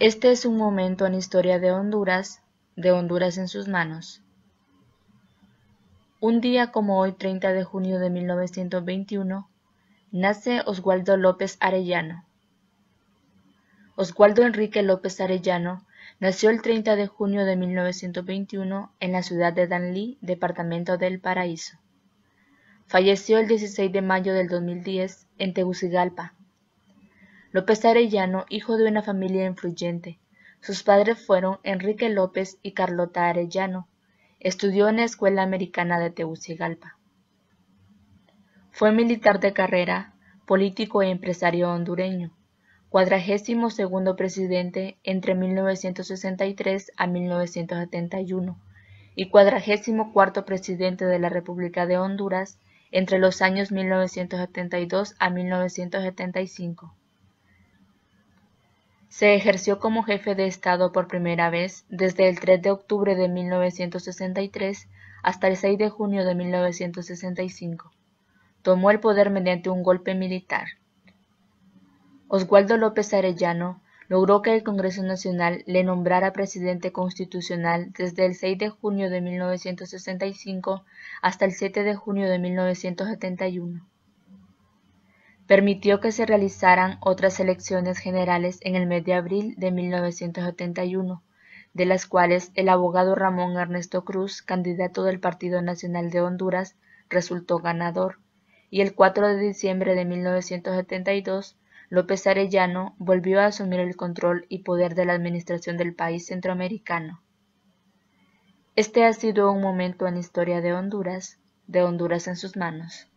Este es un momento en historia de Honduras, de Honduras en sus manos. Un día como hoy, 30 de junio de 1921, nace Oswaldo López Arellano. Oswaldo Enrique López Arellano nació el 30 de junio de 1921 en la ciudad de Danlí, departamento del Paraíso. Falleció el 16 de mayo del 2010 en Tegucigalpa. López Arellano, hijo de una familia influyente. Sus padres fueron Enrique López y Carlota Arellano. Estudió en la Escuela Americana de Tegucigalpa. Fue militar de carrera, político y empresario hondureño, cuadragésimo segundo presidente entre 1963 a 1971 y cuadragésimo cuarto presidente de la República de Honduras entre los años 1972 a 1975. Se ejerció como jefe de Estado por primera vez desde el 3 de octubre de 1963 hasta el 6 de junio de 1965. Tomó el poder mediante un golpe militar. Oswaldo López Arellano logró que el Congreso Nacional le nombrara presidente constitucional desde el 6 de junio de 1965 hasta el 7 de junio de 1971 permitió que se realizaran otras elecciones generales en el mes de abril de 1971, de las cuales el abogado Ramón Ernesto Cruz, candidato del Partido Nacional de Honduras, resultó ganador, y el 4 de diciembre de 1972 López Arellano volvió a asumir el control y poder de la administración del país centroamericano. Este ha sido un momento en la historia de Honduras, de Honduras en sus manos.